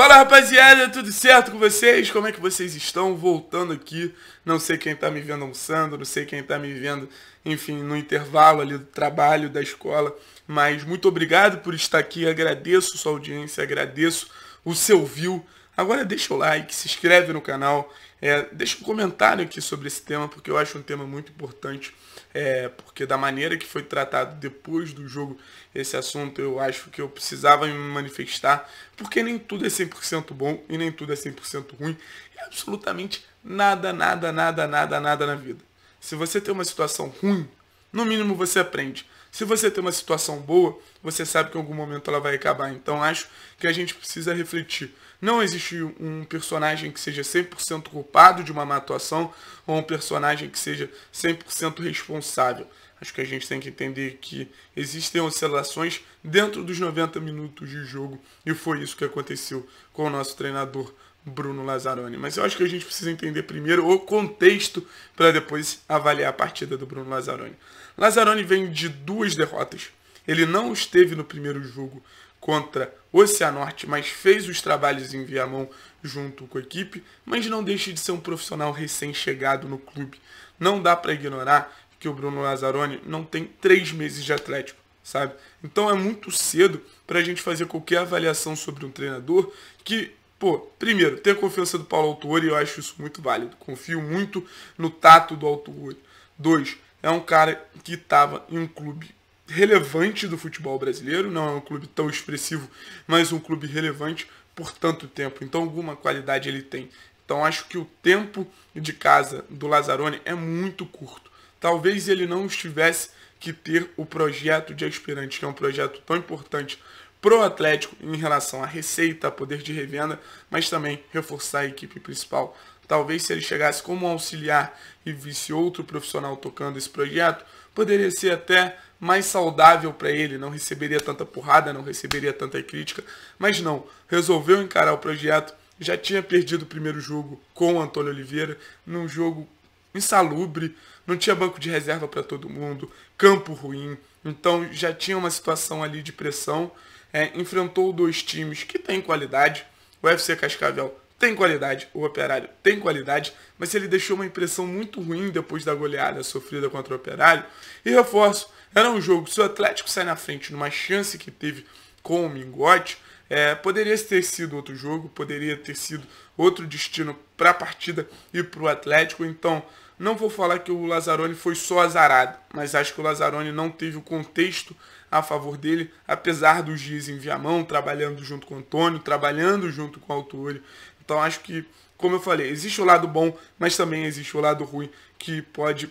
Fala rapaziada, tudo certo com vocês? Como é que vocês estão? Voltando aqui, não sei quem tá me vendo almoçando, não sei quem tá me vendo, enfim, no intervalo ali do trabalho, da escola, mas muito obrigado por estar aqui, agradeço sua audiência, agradeço o seu view. Agora deixa o like, se inscreve no canal, é, deixa um comentário aqui sobre esse tema, porque eu acho um tema muito importante é, porque da maneira que foi tratado depois do jogo esse assunto, eu acho que eu precisava me manifestar, porque nem tudo é 100% bom e nem tudo é 100% ruim, é absolutamente nada, nada, nada, nada, nada na vida. Se você tem uma situação ruim, no mínimo você aprende. Se você tem uma situação boa, você sabe que em algum momento ela vai acabar. Então acho que a gente precisa refletir não existe um personagem que seja 100% culpado de uma má atuação ou um personagem que seja 100% responsável. Acho que a gente tem que entender que existem oscilações dentro dos 90 minutos de jogo e foi isso que aconteceu com o nosso treinador Bruno Lazzaroni. Mas eu acho que a gente precisa entender primeiro o contexto para depois avaliar a partida do Bruno Lazzaroni. Lazzaroni vem de duas derrotas. Ele não esteve no primeiro jogo contra Oceanorte, mas fez os trabalhos em Viamão junto com a equipe, mas não deixe de ser um profissional recém-chegado no clube. Não dá para ignorar que o Bruno Lazzaroni não tem três meses de Atlético, sabe? Então é muito cedo para a gente fazer qualquer avaliação sobre um treinador que, pô, primeiro, ter confiança do Paulo Autori, eu acho isso muito válido. Confio muito no tato do Autori. Dois, é um cara que estava em um clube relevante do futebol brasileiro, não é um clube tão expressivo, mas um clube relevante por tanto tempo. Então alguma qualidade ele tem. Então acho que o tempo de casa do Lazzaroni é muito curto. Talvez ele não estivesse que ter o projeto de aspirante, que é um projeto tão importante pro Atlético em relação à receita, poder de revenda, mas também reforçar a equipe principal. Talvez se ele chegasse como auxiliar e visse outro profissional tocando esse projeto, poderia ser até mais saudável para ele, não receberia tanta porrada, não receberia tanta crítica, mas não, resolveu encarar o projeto, já tinha perdido o primeiro jogo com o Antônio Oliveira, num jogo insalubre, não tinha banco de reserva para todo mundo, campo ruim, então já tinha uma situação ali de pressão, é, enfrentou dois times que têm qualidade, o UFC Cascavel tem qualidade, o Operário tem qualidade, mas ele deixou uma impressão muito ruim depois da goleada sofrida contra o Operário. E reforço, era um jogo, se o Atlético sai na frente numa chance que teve com o Mingote, é, poderia ter sido outro jogo, poderia ter sido outro destino para a partida e para o Atlético. Então, não vou falar que o Lazzaroni foi só azarado, mas acho que o Lazzaroni não teve o contexto a favor dele, apesar dos dias em Viamão, trabalhando junto com o Antônio, trabalhando junto com o Olho. Então, acho que, como eu falei, existe o lado bom, mas também existe o lado ruim que pode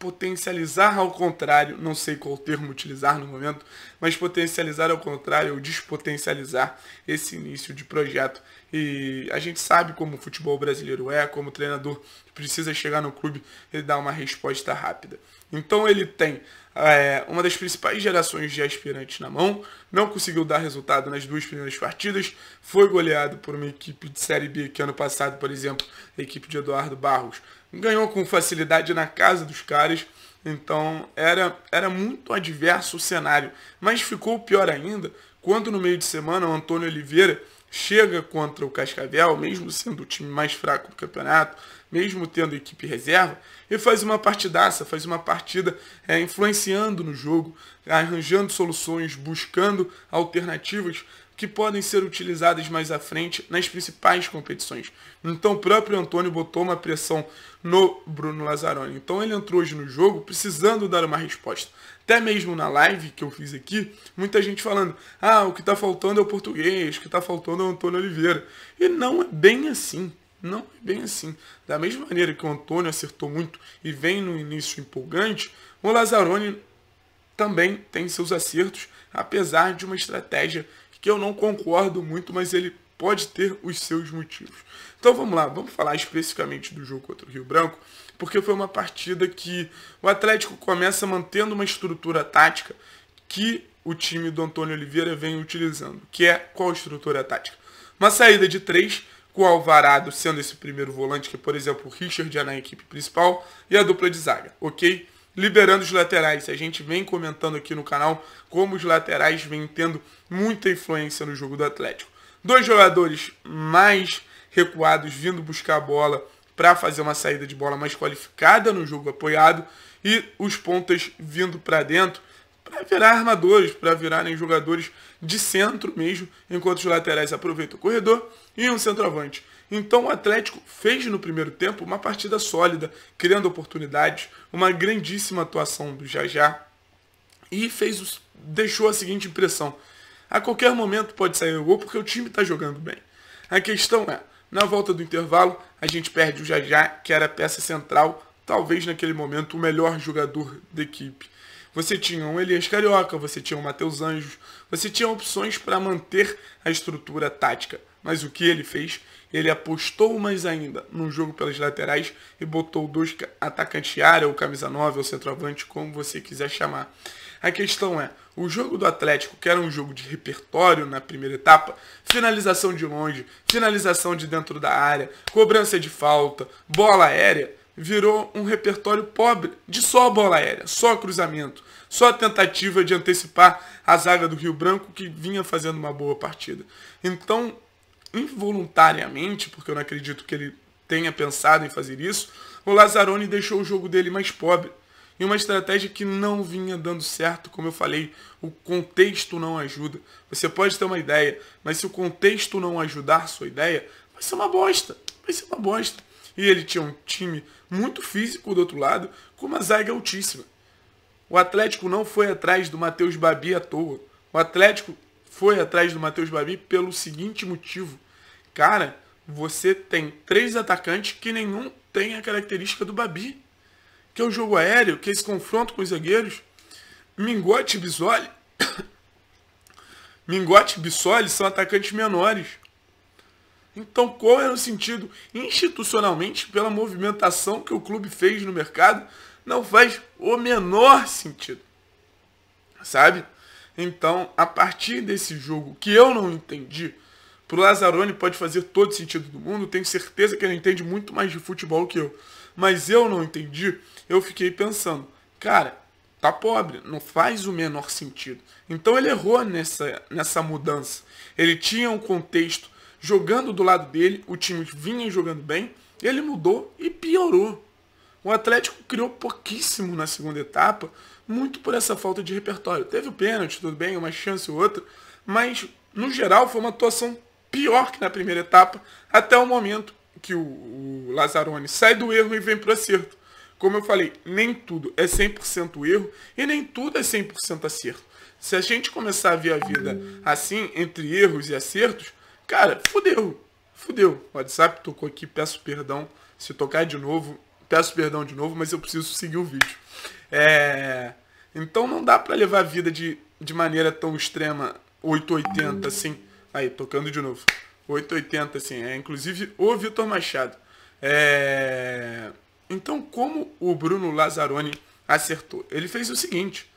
potencializar ao contrário, não sei qual termo utilizar no momento, mas potencializar ao contrário ou despotencializar esse início de projeto. E a gente sabe como o futebol brasileiro é, como o treinador precisa chegar no clube e dar uma resposta rápida. Então ele tem é, uma das principais gerações de aspirantes na mão, não conseguiu dar resultado nas duas primeiras partidas, foi goleado por uma equipe de Série B que ano passado, por exemplo, a equipe de Eduardo Barros, ganhou com facilidade na casa dos caras, então era, era muito adverso o cenário, mas ficou pior ainda quando no meio de semana o Antônio Oliveira chega contra o Cascavel, mesmo sendo o time mais fraco do campeonato, mesmo tendo equipe reserva, e faz uma partidaça, faz uma partida é, influenciando no jogo, arranjando soluções, buscando alternativas que podem ser utilizadas mais à frente nas principais competições. Então o próprio Antônio botou uma pressão no Bruno Lazzaroni. Então ele entrou hoje no jogo precisando dar uma resposta até mesmo na live que eu fiz aqui, muita gente falando: ah, o que está faltando é o português, o que está faltando é o Antônio Oliveira. E não é bem assim. Não é bem assim. Da mesma maneira que o Antônio acertou muito e vem no início empolgante, o Lazzaroni também tem seus acertos, apesar de uma estratégia que eu não concordo muito, mas ele pode ter os seus motivos. Então vamos lá, vamos falar especificamente do jogo contra o Rio Branco, porque foi uma partida que o Atlético começa mantendo uma estrutura tática que o time do Antônio Oliveira vem utilizando, que é qual estrutura tática? Uma saída de três, com o Alvarado sendo esse primeiro volante, que é, por exemplo, o Richard já é na equipe principal, e a dupla de zaga, ok? Liberando os laterais, a gente vem comentando aqui no canal como os laterais vêm tendo muita influência no jogo do Atlético. Dois jogadores mais recuados vindo buscar a bola para fazer uma saída de bola mais qualificada no jogo apoiado e os pontas vindo para dentro para virar armadores, para virarem jogadores de centro mesmo, enquanto os laterais aproveitam o corredor e um centroavante. Então o Atlético fez no primeiro tempo uma partida sólida, criando oportunidades, uma grandíssima atuação do Jajá e fez, deixou a seguinte impressão: a qualquer momento pode sair o gol porque o time está jogando bem. A questão é, na volta do intervalo, a gente perde o Jajá, que era a peça central, talvez naquele momento o melhor jogador da equipe. Você tinha um Elias Carioca, você tinha um Matheus Anjos, você tinha opções para manter a estrutura tática. Mas o que ele fez? Ele apostou mais ainda no jogo pelas laterais e botou dois atacantes área, ou camisa 9, ou centroavante, como você quiser chamar. A questão é, o jogo do Atlético, que era um jogo de repertório na primeira etapa, finalização de longe, finalização de dentro da área, cobrança de falta, bola aérea, virou um repertório pobre de só bola aérea, só cruzamento, só tentativa de antecipar a zaga do Rio Branco que vinha fazendo uma boa partida. Então, involuntariamente, porque eu não acredito que ele tenha pensado em fazer isso, o Lazzaroni deixou o jogo dele mais pobre, em uma estratégia que não vinha dando certo, como eu falei, o contexto não ajuda. Você pode ter uma ideia, mas se o contexto não ajudar sua ideia, vai ser uma bosta, vai ser uma bosta. E ele tinha um time muito físico do outro lado, com uma zaga altíssima. O Atlético não foi atrás do Matheus Babi à toa. O Atlético foi atrás do Matheus Babi pelo seguinte motivo. Cara, você tem três atacantes que nenhum tem a característica do Babi que é o jogo aéreo, que é esse confronto com os zagueiros. Mingote e Bisoli. Mingote e Bisoli são atacantes menores. Então qual era o sentido? Institucionalmente, pela movimentação que o clube fez no mercado, não faz o menor sentido. Sabe? Então, a partir desse jogo que eu não entendi, pro Lazzaroni pode fazer todo sentido do mundo, tenho certeza que ele entende muito mais de futebol que eu mas eu não entendi, eu fiquei pensando, cara, tá pobre, não faz o menor sentido. Então ele errou nessa, nessa mudança. Ele tinha um contexto jogando do lado dele, o time vinha jogando bem, ele mudou e piorou. O Atlético criou pouquíssimo na segunda etapa, muito por essa falta de repertório. Teve o pênalti, tudo bem, uma chance ou outra, mas no geral foi uma atuação pior que na primeira etapa até o momento que o, o Lazzaroni sai do erro e vem para o acerto. Como eu falei, nem tudo é 100% erro e nem tudo é 100% acerto. Se a gente começar a ver a vida assim, entre erros e acertos, cara, fudeu. Fudeu. O WhatsApp tocou aqui, peço perdão. Se tocar de novo, peço perdão de novo, mas eu preciso seguir o vídeo. É... Então não dá para levar a vida de, de maneira tão extrema, 880, assim. Aí, tocando de novo. 880, assim. É, inclusive o Vitor Machado. É... Então, como o Bruno Lazzaroni acertou? Ele fez o seguinte.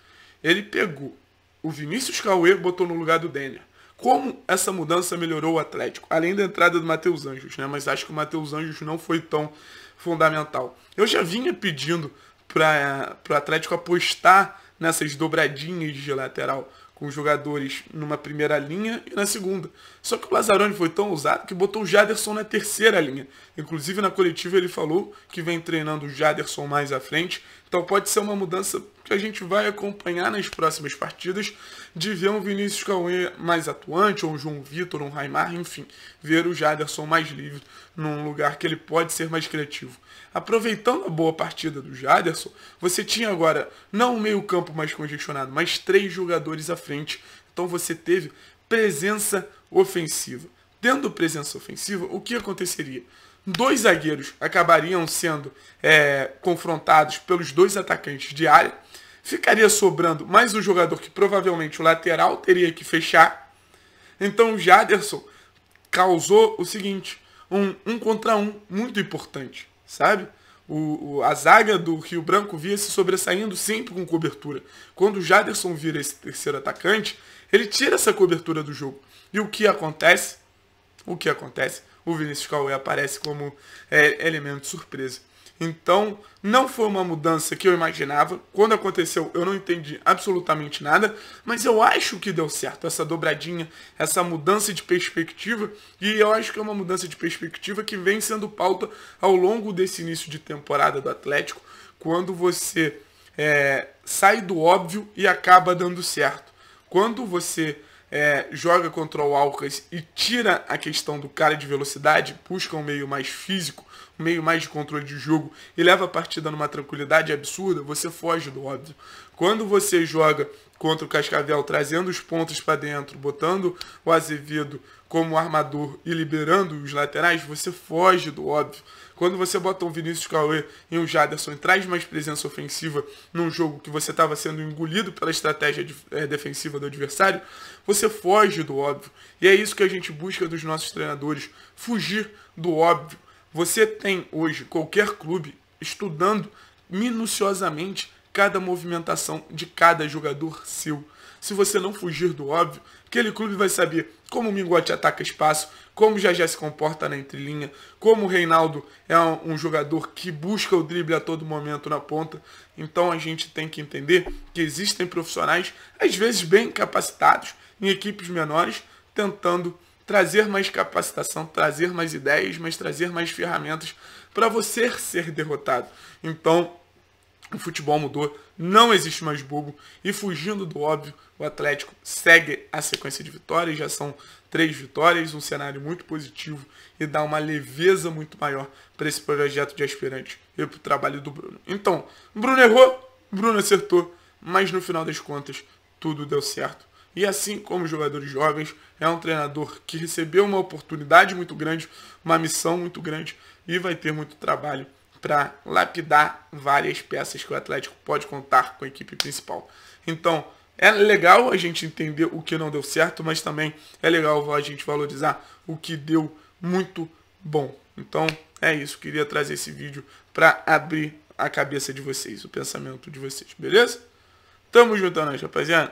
Ele pegou o Vinícius Cauê e botou no lugar do Denner. Como essa mudança melhorou o Atlético? Além da entrada do Matheus Anjos, né? Mas acho que o Matheus Anjos não foi tão fundamental. Eu já vinha pedindo para o Atlético apostar nessas dobradinhas de lateral com jogadores numa primeira linha e na segunda. Só que o Lazzaroni foi tão ousado que botou o Jaderson na terceira linha. Inclusive na coletiva ele falou que vem treinando o Jaderson mais à frente, então pode ser uma mudança que a gente vai acompanhar nas próximas partidas, de ver um Vinícius Cauê mais atuante, ou um João Vitor, um Raimar, enfim, ver o Jaderson mais livre num lugar que ele pode ser mais criativo. Aproveitando a boa partida do Jaderson, você tinha agora não um meio-campo mais congestionado, mas três jogadores à frente. Então você teve presença ofensiva. Tendo presença ofensiva, o que aconteceria? dois zagueiros acabariam sendo é, confrontados pelos dois atacantes de área. Ficaria sobrando mais um jogador que provavelmente o lateral teria que fechar. Então o Jaderson causou o seguinte: um, um contra um muito importante, sabe? O, o, a zaga do Rio Branco via se sobressaindo sempre com cobertura. Quando o Jaderson vira esse terceiro atacante, ele tira essa cobertura do jogo. E o que acontece? O que acontece? o Vinícius Cauê aparece como é, elemento surpresa. Então, não foi uma mudança que eu imaginava. Quando aconteceu, eu não entendi absolutamente nada, mas eu acho que deu certo essa dobradinha, essa mudança de perspectiva, e eu acho que é uma mudança de perspectiva que vem sendo pauta ao longo desse início de temporada do Atlético, quando você é, sai do óbvio e acaba dando certo. Quando você é, joga contra o Alcas e tira a questão do cara de velocidade, busca um meio mais físico, um meio mais de controle de jogo e leva a partida numa tranquilidade absurda, você foge do óbvio. Quando você joga contra o Cascavel, trazendo os pontos para dentro, botando o Azevedo como armador e liberando os laterais, você foge do óbvio. Quando você bota um Vinícius Cauê e um Jaderson e traz mais presença ofensiva num jogo que você estava sendo engolido pela estratégia de, é, defensiva do adversário, você foge do óbvio. E é isso que a gente busca dos nossos treinadores, fugir do óbvio. Você tem hoje qualquer clube estudando minuciosamente cada movimentação de cada jogador seu. Se você não fugir do óbvio, aquele clube vai saber como o Mingote ataca espaço, como o já se comporta na entrelinha, como o Reinaldo é um, jogador que busca o drible a todo momento na ponta. Então a gente tem que entender que existem profissionais, às vezes bem capacitados, em equipes menores, tentando trazer mais capacitação, trazer mais ideias, mas trazer mais ferramentas para você ser derrotado. Então, o futebol mudou, não existe mais bobo e fugindo do óbvio, o Atlético segue a sequência de vitórias, já são três vitórias, um cenário muito positivo e dá uma leveza muito maior para esse projeto de aspirante e para o trabalho do Bruno. Então, Bruno errou, Bruno acertou, mas no final das contas tudo deu certo. E assim como os jogadores jovens, é um treinador que recebeu uma oportunidade muito grande, uma missão muito grande e vai ter muito trabalho para lapidar várias peças que o Atlético pode contar com a equipe principal. Então, é legal a gente entender o que não deu certo, mas também é legal a gente valorizar o que deu muito bom. Então, é isso. Queria trazer esse vídeo para abrir a cabeça de vocês, o pensamento de vocês, beleza? Tamo juntando, é rapaziada.